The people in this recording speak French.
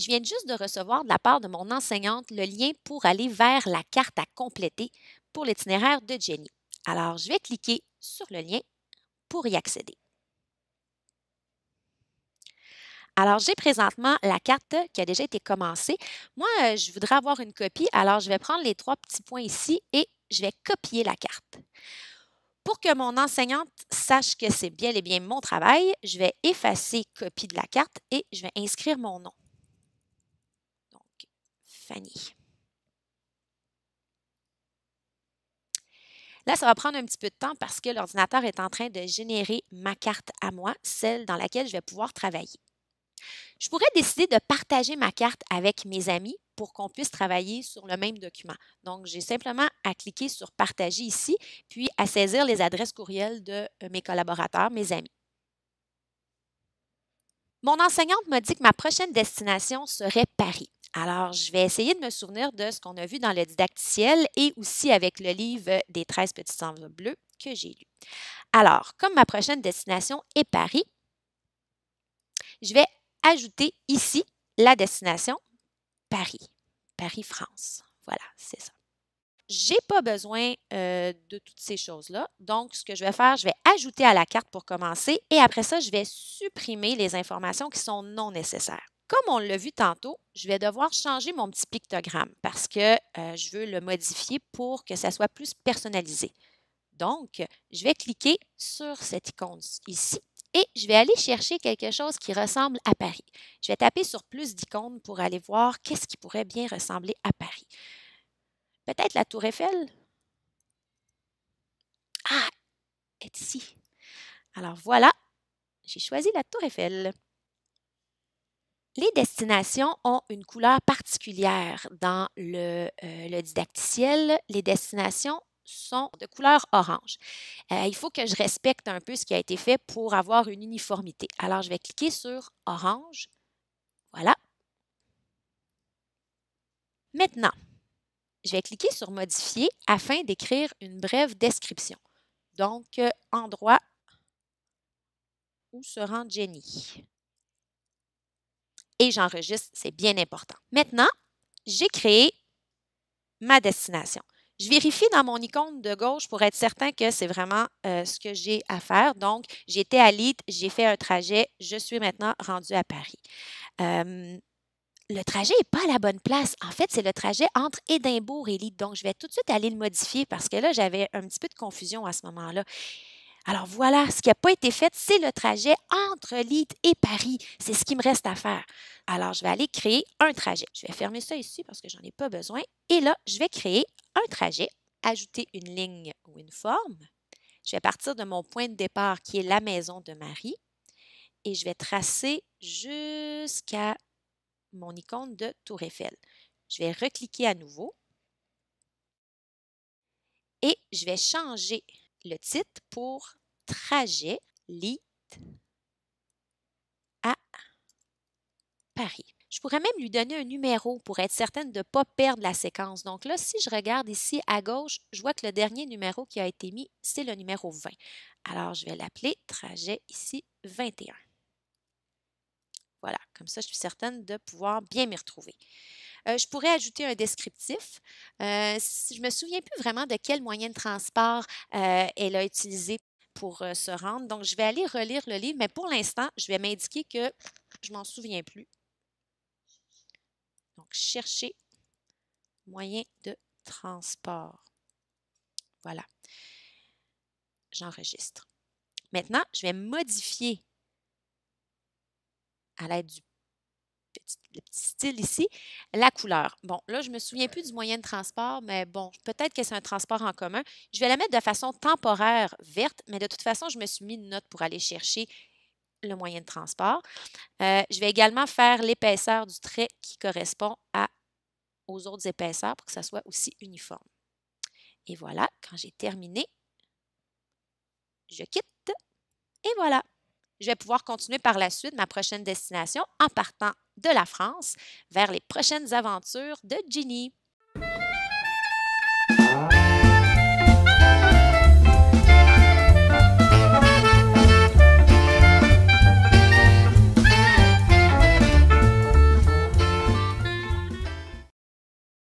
Je viens juste de recevoir de la part de mon enseignante le lien pour aller vers la carte à compléter pour l'itinéraire de Jenny. Alors, je vais cliquer sur le lien pour y accéder. Alors, j'ai présentement la carte qui a déjà été commencée. Moi, euh, je voudrais avoir une copie, alors je vais prendre les trois petits points ici et je vais copier la carte. Pour que mon enseignante sache que c'est bien et bien mon travail, je vais effacer copie de la carte et je vais inscrire mon nom. Là, ça va prendre un petit peu de temps parce que l'ordinateur est en train de générer ma carte à moi, celle dans laquelle je vais pouvoir travailler. Je pourrais décider de partager ma carte avec mes amis pour qu'on puisse travailler sur le même document. Donc, j'ai simplement à cliquer sur Partager ici, puis à saisir les adresses courriel de euh, mes collaborateurs, mes amis. Mon enseignante m'a dit que ma prochaine destination serait Paris. Alors, je vais essayer de me souvenir de ce qu'on a vu dans le didacticiel et aussi avec le livre des 13 petits enveloppes bleues que j'ai lu. Alors, comme ma prochaine destination est Paris, je vais ajouter ici la destination Paris, Paris-France. Voilà, c'est ça. J'ai pas besoin euh, de toutes ces choses-là. Donc, ce que je vais faire, je vais ajouter à la carte pour commencer et après ça, je vais supprimer les informations qui sont non nécessaires comme on l'a vu tantôt, je vais devoir changer mon petit pictogramme parce que euh, je veux le modifier pour que ça soit plus personnalisé. Donc, je vais cliquer sur cette icône ici et je vais aller chercher quelque chose qui ressemble à Paris. Je vais taper sur plus d'icônes pour aller voir qu'est-ce qui pourrait bien ressembler à Paris. Peut-être la tour Eiffel? Ah, est ici. Alors voilà, j'ai choisi la tour Eiffel. Les destinations ont une couleur particulière dans le, euh, didacticiel. Les destinations sont de couleur orange. Euh, il faut que je respecte un peu ce qui a été fait pour avoir une uniformité. Alors, je vais cliquer sur orange. Voilà. Maintenant, je vais cliquer sur modifier afin d'écrire une brève description. Donc, euh, endroit où se rend Jenny et j'enregistre, c'est bien important. Maintenant, j'ai créé ma destination. Je vérifie dans mon icône de gauche pour être certain que c'est vraiment euh, ce que j'ai à faire. Donc, j'étais à Lille, j'ai fait un trajet, je suis maintenant rendue à Paris. Euh, le trajet n'est pas à la bonne place. En fait, c'est le trajet entre Édimbourg et Lille. Donc, je vais tout de suite aller le modifier parce que là, j'avais un petit peu de confusion à ce moment-là. Alors voilà, ce qui n'a pas été fait, c'est le trajet entre Lille et Paris. C'est ce qui me reste à faire. Alors je vais aller créer un trajet. Je vais fermer ça ici parce que j'en ai pas besoin. Et là, je vais créer un trajet, ajouter une ligne ou une forme. Je vais partir de mon point de départ qui est la maison de Marie et je vais tracer jusqu'à mon icône de Tour Eiffel. Je vais recliquer à nouveau et je vais changer le titre pour trajet lit à Paris. Je pourrais même lui donner un numéro pour être certaine de ne pas perdre la séquence. Donc là, si je regarde ici à gauche, je vois que le dernier numéro qui a été mis, c'est le numéro 20. Alors, je vais l'appeler trajet ici 21. Voilà, comme ça, je suis certaine de pouvoir bien m'y retrouver. Euh, je pourrais ajouter un descriptif. Je euh, ne je me souviens plus vraiment de quel moyen de transport euh, elle a utilisé pour se rendre. Donc, je vais aller relire le livre, mais pour l'instant, je vais m'indiquer que je ne m'en souviens plus. Donc, chercher moyen de transport. Voilà. J'enregistre. Maintenant, je vais modifier à l'aide du le petit style ici, la couleur. Bon, là, je ne me souviens plus du moyen de transport, mais bon, peut-être que c'est un transport en commun. Je vais la mettre de façon temporaire verte, mais de toute façon, je me suis mis une note pour aller chercher le moyen de transport. Euh, je vais également faire l'épaisseur du trait qui correspond à, aux autres épaisseurs pour que ça soit aussi uniforme. Et voilà, quand j'ai terminé, je quitte. Et voilà, je vais pouvoir continuer par la suite ma prochaine destination en partant de la France vers les prochaines aventures de Ginny.